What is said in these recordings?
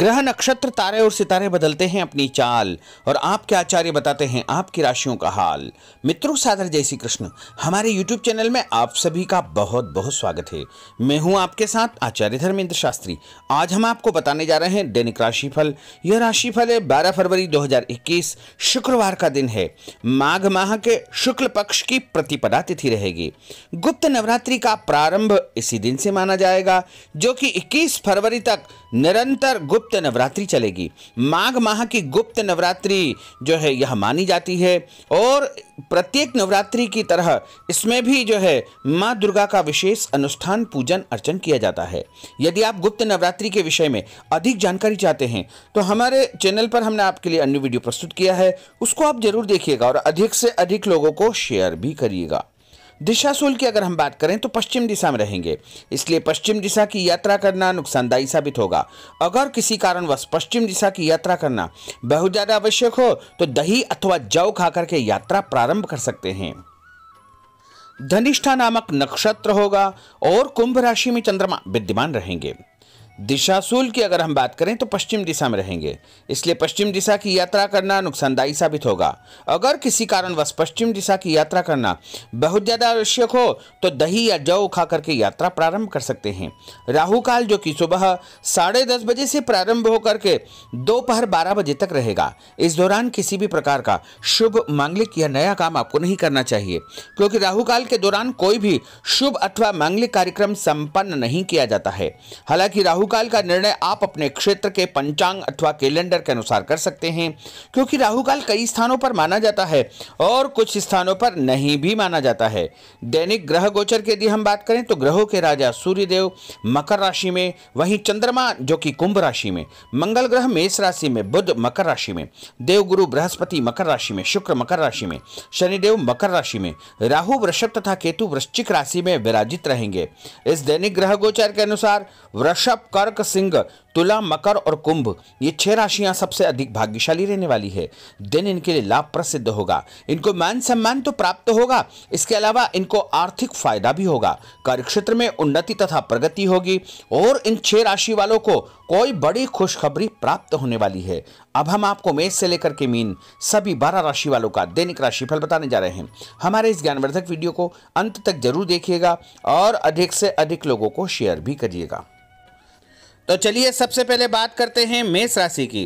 ग्रह नक्षत्र तारे और सितारे बदलते हैं अपनी चाल और आपके आचार्य बताते हैं आपकी राशियों का हाल मित्रों सादर जय श्री कृष्ण हमारे YouTube चैनल में आप सभी का बहुत बहुत स्वागत है मैं हूं आपके साथ आचार्य धर्मेंद्र शास्त्री आज हम आपको बताने जा रहे हैं दैनिक राशिफल यह राशिफल है बारह फरवरी दो शुक्रवार का दिन है माघ माह के शुक्ल पक्ष की प्रतिपदा तिथि रहेगी गुप्त नवरात्रि का प्रारंभ इसी दिन से माना जाएगा जो कि इक्कीस फरवरी तक निरंतर गुप्त गुप्त नवरात्रि चलेगी माघ माह की गुप्त नवरात्रि जो है यह मानी जाती है और प्रत्येक नवरात्रि की तरह इसमें भी जो है माँ दुर्गा का विशेष अनुष्ठान पूजन अर्चन किया जाता है यदि आप गुप्त नवरात्रि के विषय में अधिक जानकारी चाहते हैं तो हमारे चैनल पर हमने आपके लिए अन्य वीडियो प्रस्तुत किया है उसको आप जरूर देखिएगा और अधिक से अधिक लोगों को शेयर भी करिएगा दिशा सूल की अगर हम बात करें तो पश्चिम दिशा में रहेंगे इसलिए पश्चिम दिशा की यात्रा करना नुकसानदायी साबित होगा अगर किसी कारणवश पश्चिम दिशा की यात्रा करना बहुत ज़्यादा आवश्यक हो तो दही अथवा जव खा करके यात्रा प्रारंभ कर सकते हैं धनिष्ठा नामक नक्षत्र होगा और कुंभ राशि में चंद्रमा विद्यमान रहेंगे दिशाशूल की अगर हम बात करें तो पश्चिम दिशा में रहेंगे इसलिए पश्चिम दिशा की यात्रा करना नुकसानदायी साबित होगा अगर किसी कारणवश पश्चिम दिशा की यात्रा करना बहुत ज़्यादा आवश्यक हो तो दही या जौ खा करके यात्रा प्रारंभ कर सकते हैं राहु काल जो कि सुबह साढ़े दस बजे से प्रारंभ होकर के दोपहर बारह बजे तक रहेगा इस दौरान किसी भी प्रकार का शुभ मांगलिक या नया काम आपको नहीं करना चाहिए क्योंकि राहुकाल के दौरान कोई भी शुभ अथवा मांगलिक कार्यक्रम संपन्न नहीं किया जाता है हालांकि राहु राहुकाल का निर्णय आप अपने क्षेत्र के पंचांग अथवा कैलेंडर के अनुसार कर सकते हैं क्योंकि राहुकाल कई स्थानों पर माना जाता है और कुछ स्थानों पर नहीं भी माना जाता है दैनिक ग्रह गोचर की यदि हम बात करें तो ग्रहों के राजा सूर्यदेव मकर राशि में वहीं चंद्रमा जो कि कुंभ राशि में मंगल ग्रह मेष राशि में बुध मकर राशि में देवगुरु बृहस्पति मकर राशि में शुक्र मकर राशि में शनिदेव मकर राशि में राहु वृषभ तथा केतु वृश्चिक राशि में विराजित रहेंगे इस दैनिक ग्रह गोचर के अनुसार वृषभ कर्क सिंह तुला मकर और कुंभ ये छह राशियां सबसे अधिक भाग्यशाली रहने वाली है दिन इनके लिए लाभ प्रसिद्ध होगा इनको मान सम्मान तो प्राप्त होगा इसके अलावा इनको आर्थिक फायदा भी होगा कार्य क्षेत्र में उन्नति तथा प्रगति होगी और इन छह राशि वालों को कोई बड़ी खुशखबरी प्राप्त होने वाली है अब हम आपको मेष से लेकर के मीन सभी बारह राशि वालों का दैनिक राशिफल बताने जा रहे हैं हमारे इस ज्ञानवर्धक वीडियो को अंत तक जरूर देखिएगा और अधिक से अधिक लोगों को शेयर भी करिएगा तो चलिए सबसे पहले बात करते हैं मेष राशि की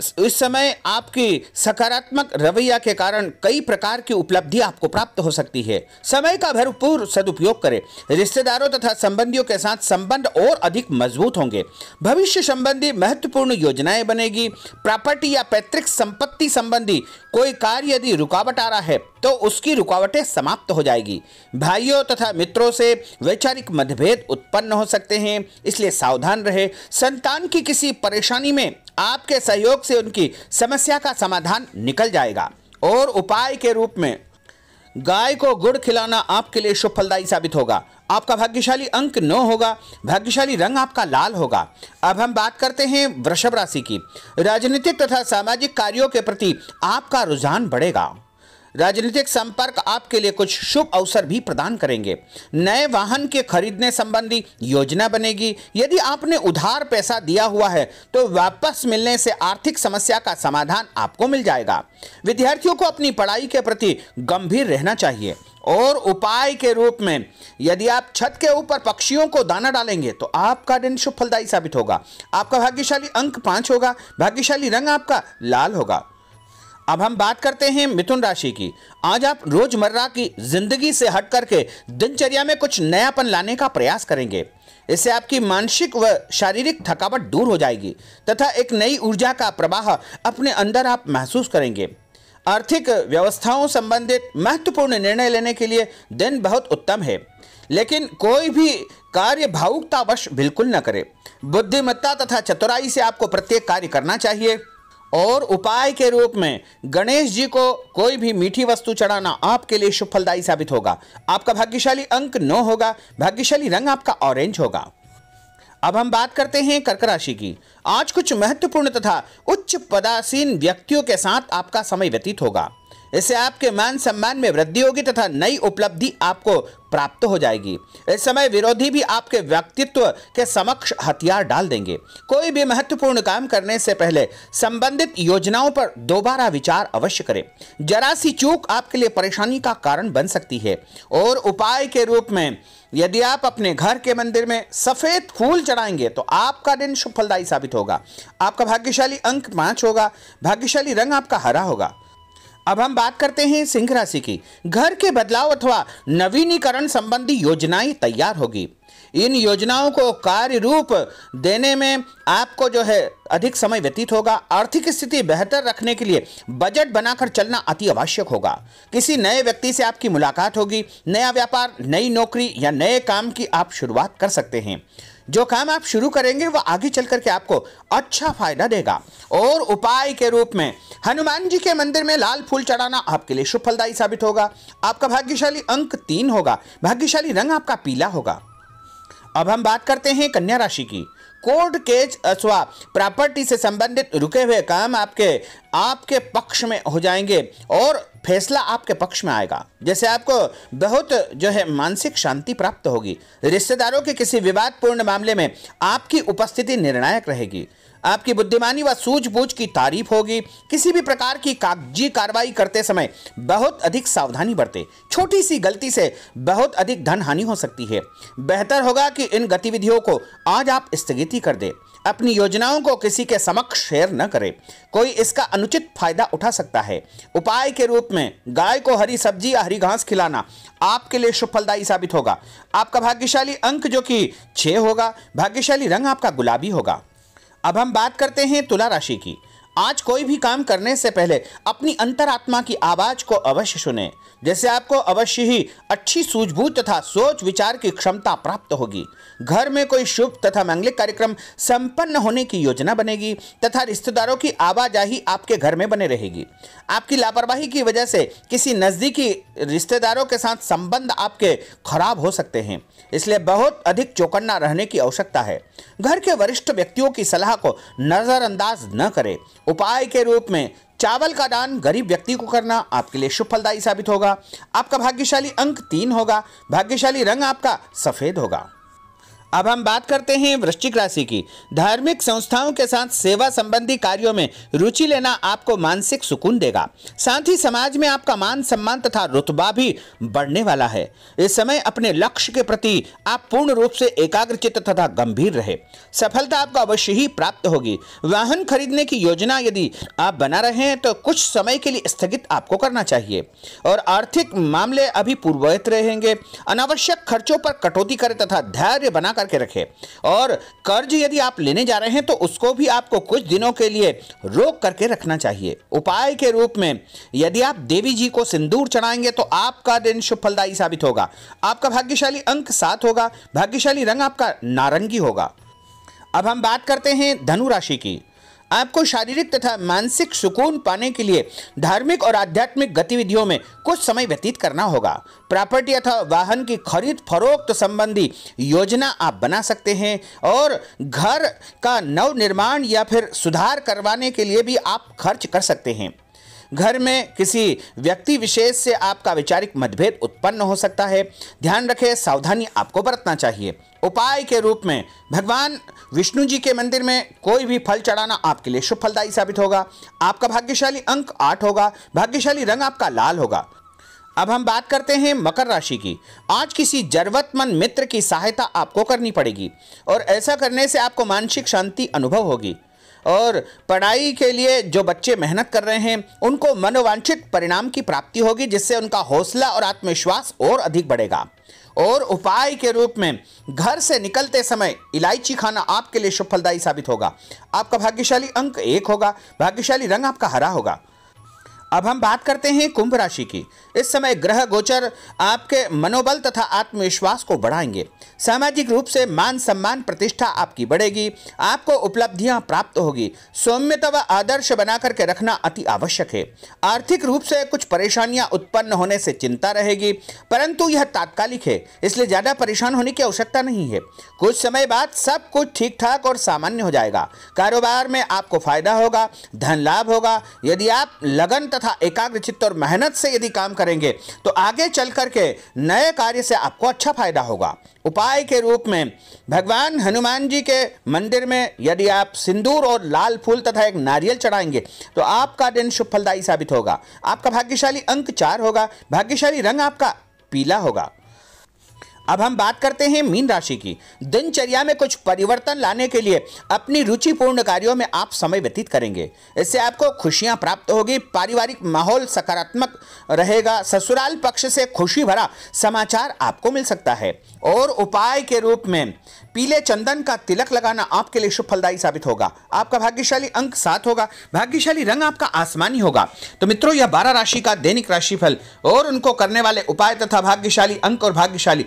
इस समय आपकी सकारात्मक रवैया के कारण कई प्रकार की उपलब्धि आपको प्राप्त हो सकती है समय का भरपूर सदुपयोग करें रिश्तेदारों तथा संबंधियों के साथ संबंध और अधिक मजबूत होंगे भविष्य संबंधी महत्वपूर्ण योजनाएं बनेगी प्रॉपर्टी या पैतृक संपत्ति संबंधी कोई कार्य यदि रुकावट आ रहा है तो उसकी रुकावटें समाप्त हो जाएगी भाइयों तथा मित्रों से वैचारिक मतभेद उत्पन्न हो सकते हैं इसलिए सावधान रहे संतान की किसी परेशानी में आपके सहयोग से उनकी समस्या का समाधान निकल जाएगा और उपाय के रूप में गाय को गुड़ खिलाना आपके लिए शुभ फलदायी साबित होगा आपका भाग्यशाली अंक नौ होगा भाग्यशाली रंग आपका लाल होगा अब हम बात करते हैं वृषभ राशि की राजनीतिक तथा सामाजिक कार्यों के प्रति आपका रुझान बढ़ेगा राजनीतिक संपर्क आपके लिए कुछ शुभ अवसर भी प्रदान करेंगे नए वाहन के खरीदने संबंधी योजना बनेगी यदि आपने उधार पैसा दिया हुआ है तो वापस मिलने से आर्थिक समस्या का समाधान आपको मिल जाएगा विद्यार्थियों को अपनी पढ़ाई के प्रति गंभीर रहना चाहिए और उपाय के रूप में यदि आप छत के ऊपर पक्षियों को दाना डालेंगे तो आपका दिन शुभ फलदायी साबित होगा आपका भाग्यशाली अंक पांच होगा भाग्यशाली रंग आपका लाल होगा अब हम बात करते हैं मिथुन राशि की आज आप रोजमर्रा की जिंदगी से हट करके दिनचर्या में कुछ नयापन लाने का प्रयास करेंगे इससे आपकी मानसिक व शारीरिक थकावट दूर हो जाएगी तथा एक नई ऊर्जा का प्रवाह अपने अंदर आप महसूस करेंगे आर्थिक व्यवस्थाओं संबंधित महत्वपूर्ण निर्णय लेने के लिए दिन बहुत उत्तम है लेकिन कोई भी कार्य भावुकतावश बिल्कुल न करें बुद्धिमत्ता तथा चतुराई से आपको प्रत्येक कार्य करना चाहिए और उपाय के रूप में गणेश जी को कोई भी मीठी वस्तु चढ़ाना आपके लिए शुभ फलदायी साबित होगा आपका भाग्यशाली अंक नौ होगा भाग्यशाली रंग आपका ऑरेंज होगा अब हम बात करते हैं कर्क राशि की आज कुछ महत्वपूर्ण तथा उच्च पदासीन व्यक्तियों के साथ आपका समय व्यतीत होगा इससे आपके मान सम्मान में वृद्धि होगी तथा नई उपलब्धि आपको प्राप्त हो जाएगी इस समय विरोधी भी आपके व्यक्तित्व के समक्ष हथियार डाल देंगे कोई भी महत्वपूर्ण काम करने से पहले संबंधित योजनाओं पर दोबारा विचार अवश्य करें जरा सी चूक आपके लिए परेशानी का कारण बन सकती है और उपाय के रूप में यदि आप अपने घर के मंदिर में सफेद फूल चढ़ाएंगे तो आपका दिन सुफलदायी साबित होगा आपका भाग्यशाली अंक पांच होगा भाग्यशाली रंग आपका हरा होगा अब हम बात करते हैं सिंह राशि की घर के बदलाव अथवा नवीनीकरण संबंधी योजनाएं तैयार होगी इन योजनाओं को कार्य रूप देने में आपको जो है अधिक समय व्यतीत होगा आर्थिक स्थिति बेहतर रखने के लिए बजट बनाकर चलना अति आवश्यक होगा किसी नए व्यक्ति से आपकी मुलाकात होगी नया व्यापार नई नौकरी या नए काम की आप शुरुआत कर सकते हैं जो काम आप शुरू करेंगे वह आगे चल करके आपको अच्छा फायदा देगा और उपाय के रूप में हनुमान जी के मंदिर में लाल फूल चढ़ाना आपके लिए शुभ फलदायी साबित होगा आपका भाग्यशाली अंक तीन होगा भाग्यशाली रंग आपका पीला होगा अब हम बात करते हैं कन्या राशि की कोर्ट केस अथवा प्रॉपर्टी से संबंधित रुके हुए काम आपके आपके पक्ष में हो जाएंगे और फैसला आपके पक्ष में आएगा जैसे आपको बहुत जो है मानसिक शांति प्राप्त होगी रिश्तेदारों के किसी विवादपूर्ण मामले में आपकी उपस्थिति निर्णायक रहेगी आपकी बुद्धिमानी व सूझबूझ की तारीफ होगी किसी भी प्रकार की कागजी कार्रवाई करते समय बहुत अधिक सावधानी बरते छोटी सी गलती से बहुत अधिक धन हानि हो सकती है बेहतर होगा कि इन गतिविधियों को आज आप स्थगिति कर दें अपनी योजनाओं को किसी के समक्ष शेयर न करें कोई इसका अनुचित फायदा उठा सकता है उपाय के रूप में गाय को हरी सब्जी या हरी घास खिलाना आपके लिए शुभ साबित होगा आपका भाग्यशाली अंक जो कि छः होगा भाग्यशाली रंग आपका गुलाबी होगा अब हम बात करते हैं तुला राशि की आज कोई भी काम करने से पहले अपनी अंतरात्मा की आवाज को अवश्य सुने जैसे आपको अवश्य ही अच्छी सूझबूझ तथा सोच विचार की क्षमता प्राप्त होगी घर में कोई शुभ तथा मांगलिक कार्यक्रम संपन्न होने की योजना बनेगी तथा रिश्तेदारों की आवाजाही आपके घर में बने रहेगी आपकी लापरवाही की वजह से किसी नज़दीकी रिश्तेदारों के साथ संबंध आपके खराब हो सकते हैं इसलिए बहुत अधिक चौकन्ना रहने की आवश्यकता है घर के वरिष्ठ व्यक्तियों की सलाह को नज़रअंदाज न करें उपाय के रूप में चावल का दान गरीब व्यक्ति को करना आपके लिए शुभ फलदायी साबित होगा आपका भाग्यशाली अंक तीन होगा भाग्यशाली रंग आपका सफ़ेद होगा अब हम बात करते हैं वृश्चिक राशि की धार्मिक संस्थाओं के साथ सेवा संबंधी कार्यों में रुचि लेना आपको मानसिक सुकून देगा साथ ही समाज में आपका मान सम्मान तथा रुतबा भी बढ़ने वाला है इस समय अपने लक्ष्य के प्रति आप पूर्ण रूप से एकाग्रचित तथा गंभीर रहे सफलता आपको अवश्य ही प्राप्त होगी वाहन खरीदने की योजना यदि आप बना रहे हैं तो कुछ समय के लिए स्थगित आपको करना चाहिए और आर्थिक मामले अभी पूर्ववत रहेंगे अनावश्यक खर्चों पर कटौती करें तथा धैर्य बनाकर करके रखें और कर्ज यदि आप लेने जा रहे हैं तो उसको भी आपको कुछ दिनों के लिए रोक करके रखना चाहिए उपाय के रूप में यदि आप देवी जी को सिंदूर चढ़ाएंगे तो आपका दिन शुभ फलदायी साबित होगा आपका भाग्यशाली अंक सात होगा भाग्यशाली रंग आपका नारंगी होगा अब हम बात करते हैं धनु राशि की आपको शारीरिक तथा मानसिक सुकून पाने के लिए धार्मिक और आध्यात्मिक गतिविधियों में कुछ समय व्यतीत करना होगा प्रॉपर्टी अथवा वाहन की खरीद फरोख्त संबंधी योजना आप बना सकते हैं और घर का नवनिर्माण या फिर सुधार करवाने के लिए भी आप खर्च कर सकते हैं घर में किसी व्यक्ति विशेष से आपका वैचारिक मतभेद उत्पन्न हो सकता है ध्यान रखें सावधानी आपको बरतना चाहिए उपाय के रूप में भगवान विष्णु जी के मंदिर में कोई भी फल चढ़ाना आपके लिए शुभ फलदायी साबित होगा आपका भाग्यशाली अंक आठ होगा भाग्यशाली रंग आपका लाल होगा अब हम बात करते हैं मकर राशि की आज किसी जरूरतमंद मित्र की सहायता आपको करनी पड़ेगी और ऐसा करने से आपको मानसिक शांति अनुभव होगी और पढ़ाई के लिए जो बच्चे मेहनत कर रहे हैं उनको मनोवांछित परिणाम की प्राप्ति होगी जिससे उनका हौसला और आत्मविश्वास और अधिक बढ़ेगा और उपाय के रूप में घर से निकलते समय इलायची खाना आपके लिए शुभ फलदायी साबित होगा आपका भाग्यशाली अंक एक होगा भाग्यशाली रंग आपका हरा होगा अब हम बात करते हैं कुंभ राशि की इस समय ग्रह गोचर आपके मनोबल तथा आत्मविश्वास को बढ़ाएंगे सामाजिक रूप से मान सम्मान प्रतिष्ठा आपकी बढ़ेगी आपको उपलब्धियां प्राप्त होगी सौम्यता व आदर्श बना करके रखना अति आवश्यक है आर्थिक रूप से कुछ परेशानियां उत्पन्न होने से चिंता रहेगी परंतु यह तात्कालिक है इसलिए ज़्यादा परेशान होने की आवश्यकता नहीं है कुछ समय बाद सब कुछ ठीक ठाक और सामान्य हो जाएगा कारोबार में आपको फायदा होगा धन लाभ होगा यदि आप लगन तथा तथा एकाग्र चित्त और मेहनत से यदि काम करेंगे तो आगे चल करके नए कार्य से आपको अच्छा फायदा होगा उपाय के रूप में भगवान हनुमान जी के मंदिर में यदि आप सिंदूर और लाल फूल तथा एक नारियल चढ़ाएंगे तो आपका दिन शुभ फलदायी साबित होगा आपका भाग्यशाली अंक चार होगा भाग्यशाली रंग आपका पीला होगा अब हम बात करते हैं मीन राशि की दिनचर्या में कुछ परिवर्तन लाने के लिए अपनी रुचिपूर्ण कार्यों में आप समय व्यतीत करेंगे इससे आपको खुशियां प्राप्त होगी पारिवारिक माहौल सकारात्मक रहेगा ससुराल पक्ष से खुशी भरा समाचार आपको मिल सकता है और उपाय के रूप में पीले चंदन का तिलक लगाना आपके लिए शुभ फलदायी साबित होगा आपका भाग्यशाली अंक सात होगा भाग्यशाली रंग आपका आसमानी होगा तो मित्रों यह बारह राशि का दैनिक राशिफल और उनको करने वाले उपाय तथा भाग्यशाली अंक और भाग्यशाली